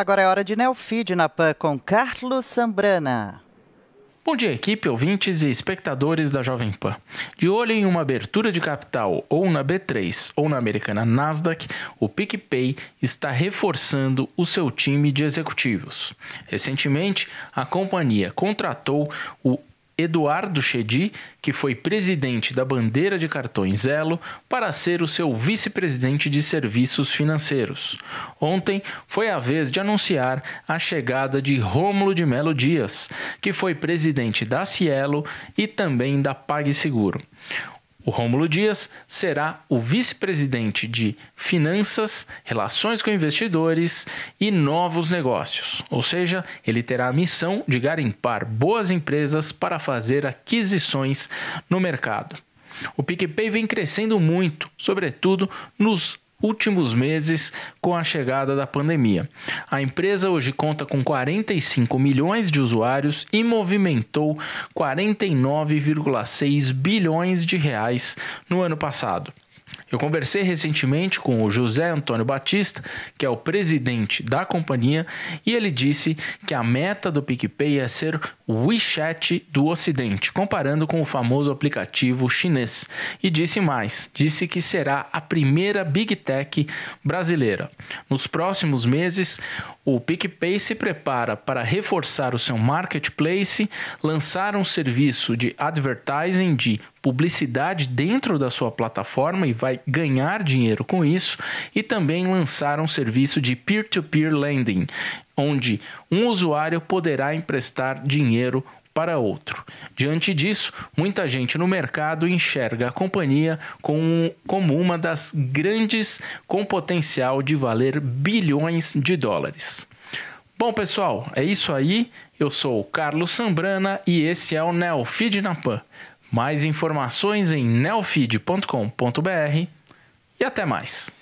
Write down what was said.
Agora é hora de Neofeed na PAN com Carlos Sambrana. Bom dia, equipe, ouvintes e espectadores da Jovem Pan. De olho em uma abertura de capital ou na B3 ou na americana Nasdaq, o PicPay está reforçando o seu time de executivos. Recentemente, a companhia contratou o Eduardo Chedi, que foi presidente da bandeira de cartões Zelo, para ser o seu vice-presidente de serviços financeiros. Ontem foi a vez de anunciar a chegada de Rômulo de Melo Dias, que foi presidente da Cielo e também da PagSeguro. O Rômulo Dias será o vice-presidente de Finanças, Relações com Investidores e Novos Negócios, ou seja, ele terá a missão de garimpar boas empresas para fazer aquisições no mercado. O PicPay vem crescendo muito, sobretudo nos últimos meses com a chegada da pandemia. A empresa hoje conta com 45 milhões de usuários e movimentou 49,6 bilhões de reais no ano passado. Eu conversei recentemente com o José Antônio Batista, que é o presidente da companhia, e ele disse que a meta do PicPay é ser o WeChat do Ocidente, comparando com o famoso aplicativo chinês. E disse mais: disse que será a primeira Big Tech brasileira. Nos próximos meses, o PicPay se prepara para reforçar o seu marketplace, lançar um serviço de advertising de publicidade dentro da sua plataforma e vai ganhar dinheiro com isso e também lançar um serviço de peer-to-peer -peer lending, onde um usuário poderá emprestar dinheiro para outro. Diante disso, muita gente no mercado enxerga a companhia como, como uma das grandes com potencial de valer bilhões de dólares. Bom, pessoal, é isso aí. Eu sou o Carlos Sambrana e esse é o Neo Feed na Pan. Mais informações em neofeed.com.br e até mais.